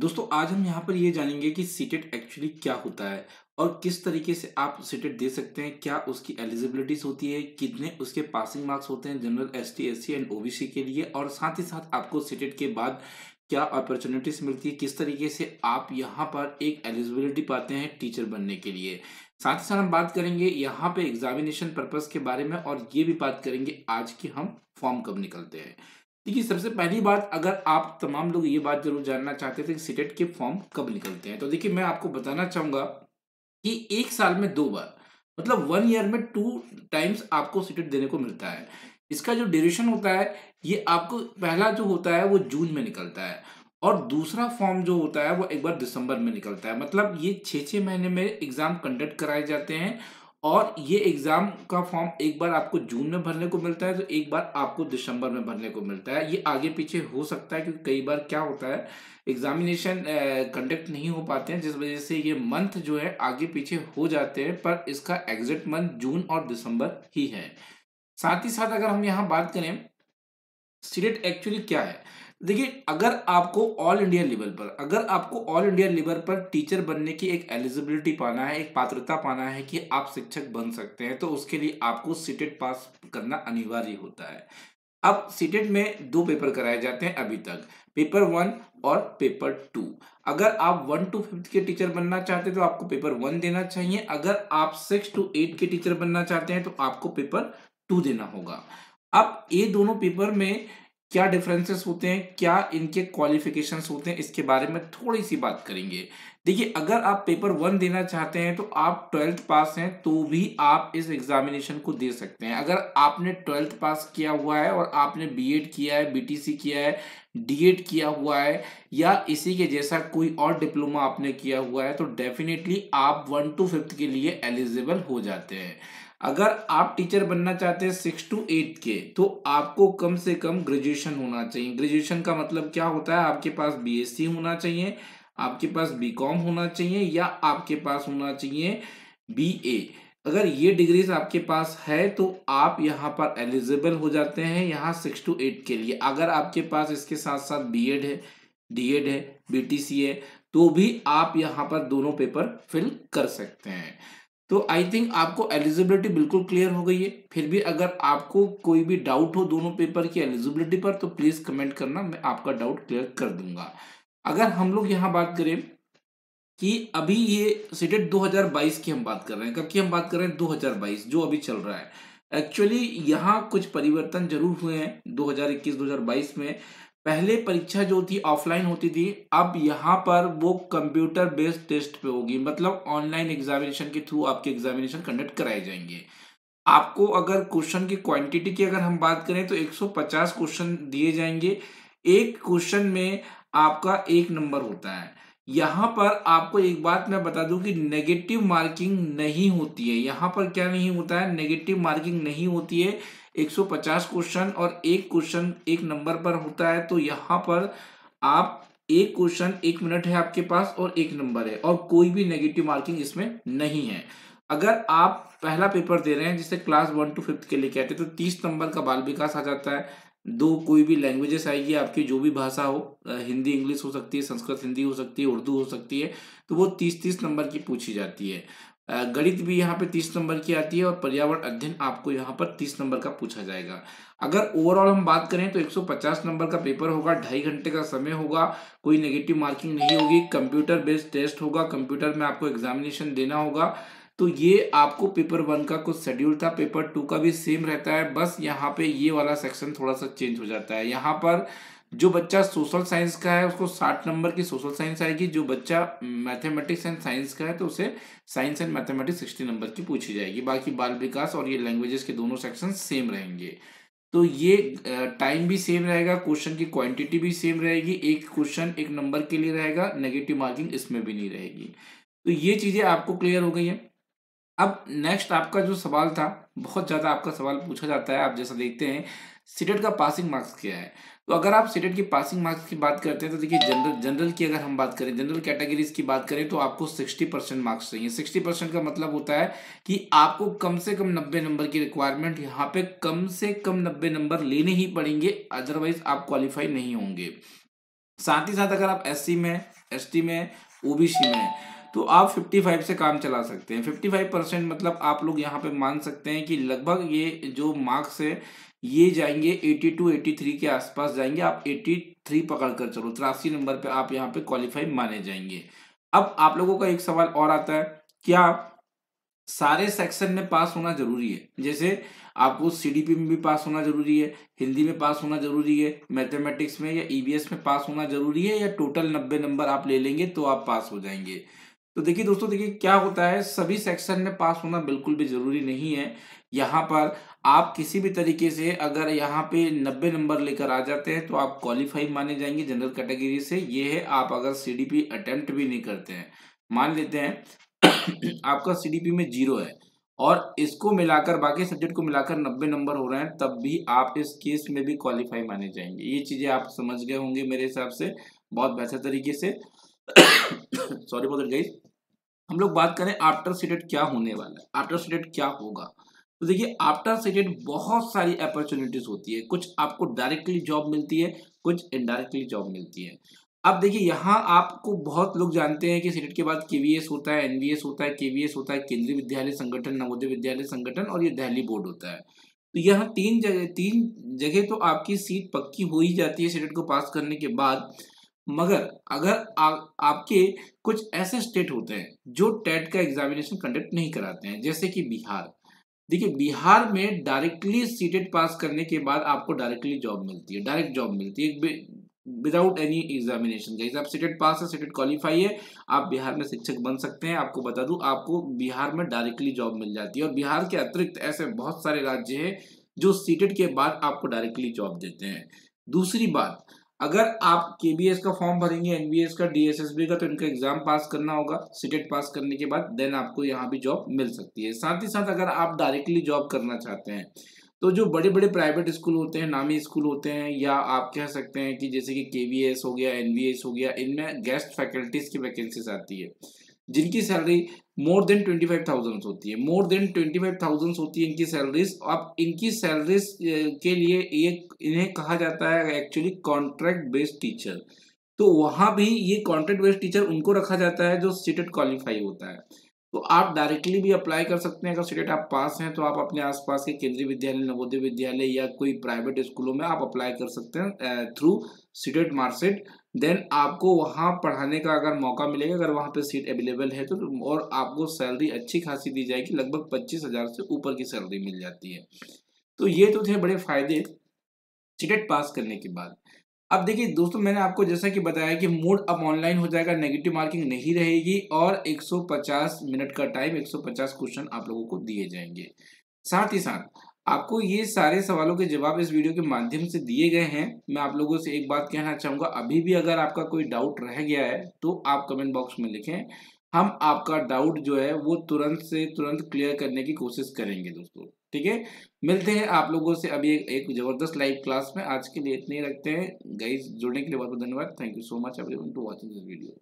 दोस्तों आज हम यहाँ पर ये जानेंगे कि सीटेट एक्चुअली क्या होता है और किस तरीके से आप सीटेट दे सकते हैं क्या उसकी एलिजिबिलिटीज होती है कितने उसके पासिंग मार्क्स होते हैं general S T S C and O B C के लिए और साथ ही साथ आपको सीटेट के बाद क्या अपॉर्चुनिटीज मिलती है किस तरीके से आप यहाँ पर एक एलिजिबिलिटी पाते हैं टीचर बनने के लिए साथ ही साथ हम बात करेंगे यहाँ पे एग्जामिनेशन पर्पज के बारे में और ये भी बात करेंगे आज की हम फॉर्म कब निकलते हैं देखिए सबसे पहली बात अगर आप तमाम लोग ये बात जरूर जानना चाहते थे कि e के फॉर्म कब निकलते हैं तो देखिए मैं आपको बताना चाहूंगा कि एक साल में दो बार मतलब वन ईयर में टू टाइम्स आपको सिटेट e देने को मिलता है इसका जो ड्यूरेशन होता है ये आपको पहला जो होता है वो जून में निकलता है और दूसरा फॉर्म जो होता है वो एक बार दिसंबर में निकलता है मतलब ये छः छः महीने में एग्ज़ाम कंडक्ट कराए जाते हैं और ये एग्ज़ाम का फॉर्म एक बार आपको जून में भरने को मिलता है तो एक बार आपको दिसंबर में भरने को मिलता है ये आगे पीछे हो सकता है क्योंकि कई बार क्या होता है एग्जामिनेशन कंडक्ट नहीं हो पाते हैं जिस वजह से ये मंथ जो है आगे पीछे हो जाते हैं पर इसका एग्जिट मंथ जून और दिसंबर ही है साथ ही साथ अगर हम यहाँ बात करें सीरेट एक्चुअली क्या है देखिए अगर आपको ऑल इंडिया लेवल पर अगर आपको ऑल इंडिया लेवल पर टीचर बनने की एक एलिजिबिलिटी पाना है एक पात्रता पाना है कि आप शिक्षक बन सकते हैं तो उसके लिए आपको सीटेट पास e करना अनिवार्य होता है अब सीटेट e में दो पेपर कराए जाते हैं अभी तक पेपर वन और पेपर टू अगर आप वन टू फिफ्थ के टीचर बनना चाहते हैं तो आपको पेपर वन देना चाहिए अगर आप सिक्स टू एट के टीचर बनना चाहते हैं तो आपको पेपर टू देना होगा अब ये दोनों पेपर में क्या डिफरेंसेस होते हैं क्या इनके क्वालिफिकेशंस होते हैं इसके बारे में थोड़ी सी बात करेंगे देखिए अगर आप पेपर वन देना चाहते हैं तो आप ट्वेल्थ पास हैं तो भी आप इस एग्जामिनेशन को दे सकते हैं अगर आपने ट्वेल्थ पास किया हुआ है और आपने बीएड किया है बीटीसी किया है डीएड किया हुआ है या इसी के जैसा कोई और डिप्लोमा आपने किया हुआ है तो डेफिनेटली आप वन टू फिफ्थ के लिए एलिजिबल हो जाते हैं अगर आप टीचर बनना चाहते हैं सिक्स टू एट के तो आपको कम से कम ग्रेजुएशन होना चाहिए ग्रेजुएशन का मतलब क्या होता है आपके पास बीएससी होना चाहिए आपके पास बीकॉम होना चाहिए या आपके पास होना चाहिए बीए अगर ये डिग्रीज आपके पास है तो आप यहाँ पर एलिजिबल हो जाते हैं यहाँ सिक्स टू एट के लिए अगर आपके पास इसके साथ साथ बी है डीएड है बी है तो भी आप यहाँ पर दोनों पेपर फिल कर सकते हैं तो आई थिंक आपको एलिजिबिलिटी बिल्कुल क्लियर हो गई है फिर भी अगर आपको कोई भी डाउट हो दोनों पेपर की एलिजिबिलिटी पर तो प्लीज कमेंट करना मैं आपका डाउट क्लियर कर दूंगा अगर हम लोग यहाँ बात करें कि अभी ये सीटेट 2022 की हम बात कर रहे हैं कब की हम बात कर रहे हैं 2022 जो अभी चल रहा है एक्चुअली यहाँ कुछ परिवर्तन जरूर हुए हैं 2021-2022 में पहले परीक्षा जो थी ऑफलाइन होती थी अब यहाँ पर वो कंप्यूटर बेस्ड टेस्ट पे होगी मतलब ऑनलाइन एग्जामिनेशन के थ्रू आपके एग्जामिनेशन कंडक्ट कराए जाएंगे आपको अगर क्वेश्चन की क्वांटिटी की अगर हम बात करें तो 150 क्वेश्चन दिए जाएंगे एक क्वेश्चन में आपका एक नंबर होता है यहाँ पर आपको एक बात मैं बता दूं कि नेगेटिव मार्किंग नहीं होती है यहाँ पर क्या नहीं होता है नेगेटिव मार्किंग नहीं होती है 150 क्वेश्चन और एक क्वेश्चन एक नंबर पर होता है तो यहाँ पर आप एक क्वेश्चन एक मिनट है आपके पास और एक नंबर है और कोई भी नेगेटिव मार्किंग इसमें नहीं है अगर आप पहला पेपर दे रहे हैं जिसे क्लास वन टू फिफ्थ के लिए कहते हैं तो तीस नंबर का बाल विकास आ जाता है दो कोई भी लैंग्वेजेस आएगी आपकी जो भी भाषा हो हिंदी इंग्लिश हो सकती है संस्कृत हिंदी हो सकती है उर्दू हो सकती है तो वो तीस तीस नंबर की पूछी जाती है गणित भी यहाँ पे तीस नंबर की आती है और पर्यावरण अध्ययन आपको यहाँ पर तीस नंबर का पूछा जाएगा अगर ओवरऑल हम बात करें तो 150 नंबर का पेपर होगा ढाई घंटे का समय होगा कोई नेगेटिव मार्किंग नहीं होगी कंप्यूटर बेस्ड टेस्ट होगा कंप्यूटर में आपको एग्जामिनेशन देना होगा तो ये आपको पेपर वन का कुछ शेड्यूल था पेपर टू का भी सेम रहता है बस यहाँ पे ये वाला सेक्शन थोड़ा सा चेंज हो जाता है यहाँ पर जो बच्चा सोशल साइंस का है उसको साठ नंबर की सोशल साइंस आएगी जो बच्चा मैथमेटिक्स एंड साइंस का है तो उसे science and mathematics sixty number की पूछी जाएगी बाकी बाल विकास और ये लैंग्वेजेस के दोनों सेक्शन सेम रहेंगे तो ये टाइम भी सेम रहेगा क्वेश्चन की क्वांटिटी भी सेम रहेगी एक क्वेश्चन एक नंबर के लिए रहेगा नेगेटिव मार्किंग इसमें भी नहीं रहेगी तो ये चीज़ें आपको क्लियर हो गई हैं अब नेक्स्ट आपका जो सवाल था बहुत ज़्यादा आपका सवाल पूछा जाता है आप जैसा देखते हैं सीटेट का पासिंग मार्क्स क्या है तो अगर आप सीटेट की पासिंग मार्क्स की बात करते हैं तो देखिए जनरल जनरल की अगर हम बात करें जनरल कैटेगरीज की बात करें तो आपको 60 परसेंट मार्क्स चाहिए 60 परसेंट का मतलब होता है कि आपको कम से कम 90 नंबर की रिक्वायरमेंट यहाँ पे कम से कम 90 नंबर लेने ही पड़ेंगे अदरवाइज आप क्वालिफाई नहीं होंगे साथ ही साथ अगर आप एस में एस में ओ में तो आप 55 से काम चला सकते हैं 55 परसेंट मतलब आप लोग यहाँ पे मान सकते हैं कि लगभग ये जो मार्क्स है ये जाएंगे 82 83 के आसपास जाएंगे आप 83 पकड़ कर चलो तिरासी नंबर पे आप यहाँ पे क्वालिफाई माने जाएंगे अब आप लोगों का एक सवाल और आता है क्या सारे सेक्शन में पास होना जरूरी है जैसे आपको सीडीपी में भी पास होना जरूरी है हिंदी में पास होना जरूरी है मैथमेटिक्स में या ईवीएस e में पास होना जरूरी है या टोटल नब्बे नंबर आप ले लेंगे तो आप पास हो जाएंगे तो देखिए दोस्तों देखिए क्या होता है सभी सेक्शन में पास होना बिल्कुल भी ज़रूरी नहीं है यहाँ पर आप किसी भी तरीके से अगर यहाँ पे 90 नंबर लेकर आ जाते हैं तो आप क्वालिफाई माने जाएंगे जनरल कैटेगरी से ये है आप अगर पी अटेम्प्ट भी नहीं करते हैं मान लेते हैं आपका सी डी पी में जीरो है और इसको मिलाकर बाकी सब्जेक्ट को मिलाकर 90 नंबर हो रहे हैं तब भी आप इस केस में भी क्वालिफाई माने जाएंगे ये चीज़ें आप समझ गए होंगे मेरे हिसाब से बहुत बेहतर तरीके से सॉरी बहुत गई हम लोग बात करें आफ्टर सीटेड क्या होने वाला है आफ्टर सीटेड क्या होगा तो देखिए आफ्टर सीटेड बहुत सारी अपॉर्चुनिटीज होती है कुछ आपको डायरेक्टली जॉब मिलती है कुछ इनडायरेक्टली जॉब मिलती है अब देखिए यहाँ आपको बहुत लोग जानते हैं कि सीटेट के बाद केवीएस होता है एनवीएस होता है केवीएस होता है केंद्रीय विद्यालय संगठन नवोदय विद्यालय संगठन और ये दहली बोर्ड होता है तो यहाँ तीन जगह तीन जगह तो आपकी सीट पक्की हो ही जाती है सीटेट को पास करने के बाद मगर अगर आ, आपके कुछ ऐसे स्टेट होते हैं जो टेट का एग्जामिनेशन कंडक्ट नहीं कराते हैं जैसे कि बिहार देखिए बिहार में डायरेक्टली सीटेट पास करने के बाद आपको डायरेक्टली जॉब मिलती है डायरेक्ट जॉब मिलती है विदाउट एनी एग्जामिनेशन गाइज आप सीटेट पास है सीटेट क्वालिफाई है आप बिहार में शिक्षक बन सकते हैं आपको बता दूं आपको बिहार में डायरेक्टली जॉब मिल जाती है और बिहार के अतिरिक्त ऐसे बहुत सारे राज्य हैं जो सीटेट के बाद आपको डायरेक्टली जॉब देते हैं दूसरी बात अगर आप के का फॉर्म भरेंगे एनबीएस का डीएसएसबी का तो इनका एग्जाम पास करना होगा सीटेट पास e करने के बाद देन आपको यहाँ भी जॉब मिल सकती है साथ ही साथ अगर आप डायरेक्टली जॉब करना चाहते हैं तो जो बड़े बड़े प्राइवेट स्कूल होते हैं नामी स्कूल होते हैं या आप कह सकते हैं कि जैसे कि के हो गया एन हो गया इनमें गेस्ट फैकल्टीज की वैकेंसीज आती है जिनकी salary more than twenty five thousand होती है more than twenty five thousand होती है इनकी सैलरीज अब इनकी सैलरीज के लिए ये इन्हें कहा जाता है एक्चुअली कॉन्ट्रैक्ट बेस्ड टीचर तो वहाँ भी ये कॉन्ट्रैक्ट बेस्ड टीचर उनको रखा जाता है जो सीटेट क्वालिफाई e होता है तो आप डायरेक्टली भी अप्लाई कर सकते हैं अगर सीटेट e आप पास हैं तो आप अपने आसपास के केंद्रीय विद्यालय नवोदय विद्यालय या कोई प्राइवेट स्कूलों में आप अप्लाई कर सकते हैं थ्रू सीटेट मार्कशीट देन आपको वहाँ पढ़ाने का अगर मौका मिलेगा अगर वहाँ पे सीट अवेलेबल है तो और आपको सैलरी अच्छी खासी दी जाएगी लगभग पच्चीस हज़ार से ऊपर की सैलरी मिल जाती है तो ये तो थे बड़े फ़ायदे सीटेट पास करने के बाद अब देखिए दोस्तों मैंने आपको जैसा कि बताया कि मूड अब ऑनलाइन हो जाएगा नेगेटिव मार्किंग नहीं रहेगी और 150 मिनट का टाइम 150 क्वेश्चन आप लोगों को दिए जाएंगे साथ ही साथ आपको ये सारे सवालों के जवाब इस वीडियो के माध्यम से दिए गए हैं मैं आप लोगों से एक बात कहना चाहूँगा अभी भी अगर आपका कोई डाउट रह गया है तो आप कमेंट बॉक्स में लिखें हम आपका डाउट जो है वो तुरंत से तुरंत क्लियर करने की कोशिश करेंगे दोस्तों ठीक है मिलते हैं आप लोगों से अभी एक, एक जबरदस्त लाइव क्लास में आज के लिए इतने ही रखते हैं गाइज जुड़ने के लिए बहुत बहुत धन्यवाद thank you so much one to watching this video